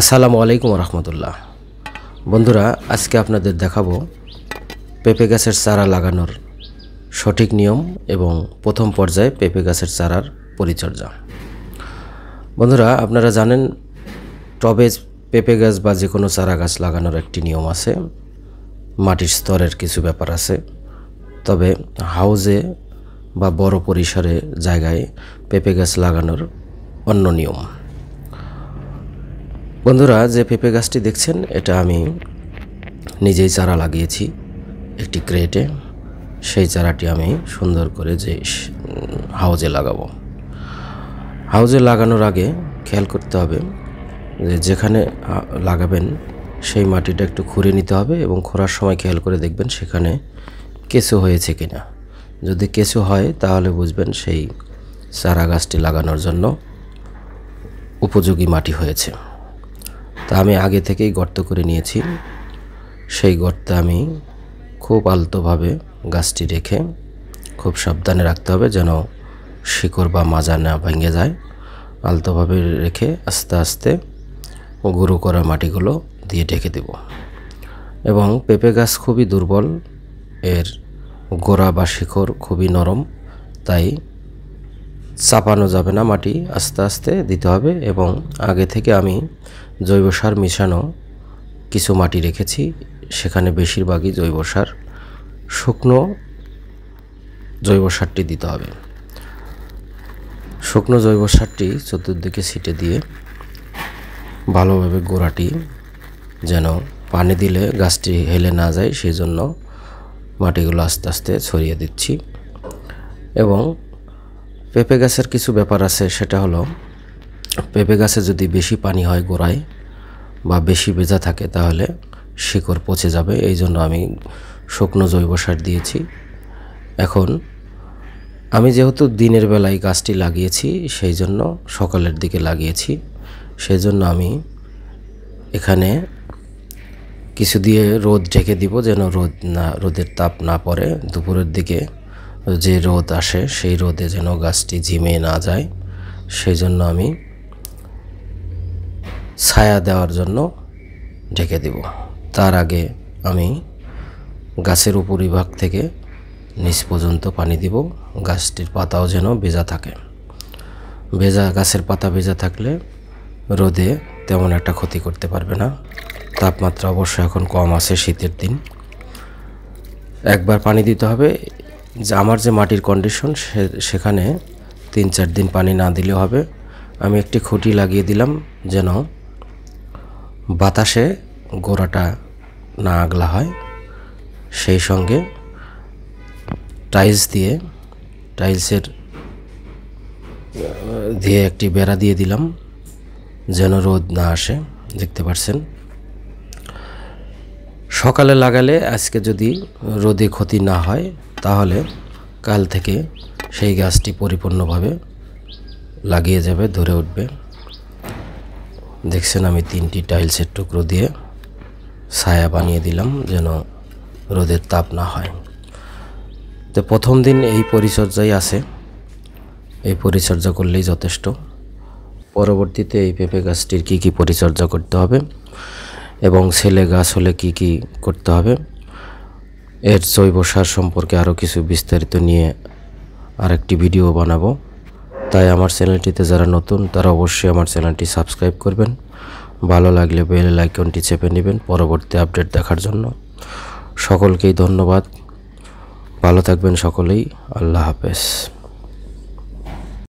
আসসালামু আলাইকুম রহমতুল্লাহ বন্ধুরা আজকে আপনাদের দেখাবো পেঁপে গাছের চারা লাগানোর সঠিক নিয়ম এবং প্রথম পর্যায়ে পেঁপে গাছের চারার পরিচর্যা বন্ধুরা আপনারা জানেন টবে পেঁপে গাছ বা যে কোনো চারা গাছ লাগানোর একটি নিয়ম আছে মাটির স্তরের কিছু ব্যাপার আছে তবে হাউজে বা বড় পরিসরে জায়গায় পেঁপে গাছ লাগানোর অন্য নিয়ম বন্ধুরা যে পেঁপে গাছটি দেখছেন এটা আমি নিজেই চারা লাগিয়েছি একটি ক্রেটে সেই চারাটি আমি সুন্দর করে যে হাউজে লাগাবো হাউজে লাগানোর আগে খেয়াল করতে হবে যে যেখানে লাগাবেন সেই মাটিটা একটু খুঁড়ে নিতে হবে এবং খোঁড়ার সময় খেয়াল করে দেখবেন সেখানে কেঁচো হয়েছে কিনা যদি কেঁচো হয় তাহলে বুঝবেন সেই চারা গাছটি লাগানোর জন্য উপযোগী মাটি হয়েছে তা আমি আগে থেকেই গর্ত করে নিয়েছি সেই গর্তে আমি খুব আলতোভাবে গাছটি রেখে খুব সাবধানে রাখতে হবে যেন শিকড় বা মাজা না ভেঙে যায় আলতোভাবে রেখে আস্তে আস্তে গুরু করা মাটিগুলো দিয়ে ঢেকে দেব এবং পেঁপে গাছ খুবই দুর্বল এর গোড়া বা শিকড় খুবই নরম তাই চাপানো যাবে না মাটি আস্তে আস্তে দিতে হবে এবং আগে থেকে আমি জৈব সার মিশানো কিছু মাটি রেখেছি সেখানে বেশিরভাগই জৈব সার শুকনো জৈব সারটি দিতে হবে শুকনো জৈব সারটি চতুর্দিকে ছিটে দিয়ে ভালোভাবে গোড়াটি যেন পানি দিলে গাছটি হেলে না যায় সেই জন্য মাটিগুলো আস্তে আস্তে ছড়িয়ে দিচ্ছি এবং পেঁপে গাছের কিছু ব্যাপার আছে সেটা হলো পেঁপে গাছে যদি বেশি পানি হয় গোড়ায় বা বেশি ভেজা থাকে তাহলে শিকড় পচে যাবে এই জন্য আমি শুকনো জৈব সার দিয়েছি এখন আমি যেহেতু দিনের বেলায় গাছটি লাগিয়েছি সেই জন্য সকালের দিকে লাগিয়েছি সেই জন্য আমি এখানে কিছু দিয়ে রোদ ঢেকে দিব যেন রোদ না রোদের তাপ না পড়ে দুপুরের দিকে যে রোদ আসে সেই রোদে যেন গাছটি ঝিমে না যায় সেই জন্য আমি ছায়া দেওয়ার জন্য ঢেকে দেব তার আগে আমি গাছের উপরিভাগ থেকে নিচ পর্যন্ত পানি দিব গাছটির পাতাও যেন ভেজা থাকে ভেজা গাছের পাতা ভেজা থাকলে রোদে তেমন একটা ক্ষতি করতে পারবে না তাপমাত্রা অবশ্য এখন কম আছে শীতের দিন একবার পানি দিতে হবে যে আমার যে মাটির কন্ডিশন সেখানে তিন চার দিন পানি না দিলে হবে আমি একটি খুঁটি লাগিয়ে দিলাম যেন বাতাসে গোড়াটা না আগলা হয় সেই সঙ্গে টাইলস দিয়ে টাইলসের দিয়ে একটি বেড়া দিয়ে দিলাম যেন রোদ না আসে দেখতে পাচ্ছেন সকালে লাগালে আজকে যদি রোদে ক্ষতি না হয় তাহলে কাল থেকে সেই গাছটি পরিপূর্ণভাবে লাগিয়ে যাবে ধরে উঠবে দেখছেন আমি তিনটি টাইলসের টুকরো দিয়ে ছায়া বানিয়ে দিলাম যেন রোদের তাপ না হয় তো প্রথম দিন এই পরিচর্যাই আছে এই পরিচর্যা করলেই যথেষ্ট পরবর্তীতে এই পেঁপে গাছটির কী কী পরিচর্যা করতে হবে এবং ছেলে গাছ হলে কি কি করতে হবে এর জৈব সার সম্পর্কে আরও কিছু বিস্তারিত নিয়ে আরেকটি ভিডিও বানাবো তাই আমার চ্যানেলটিতে যারা নতুন তারা অবশ্যই আমার চ্যানেলটি সাবস্ক্রাইব করবেন ভালো লাগলে বেল আইকনটি চেপে নেবেন পরবর্তী আপডেট দেখার জন্য সকলকেই ধন্যবাদ ভালো থাকবেন সকলেই আল্লাহ হাফেজ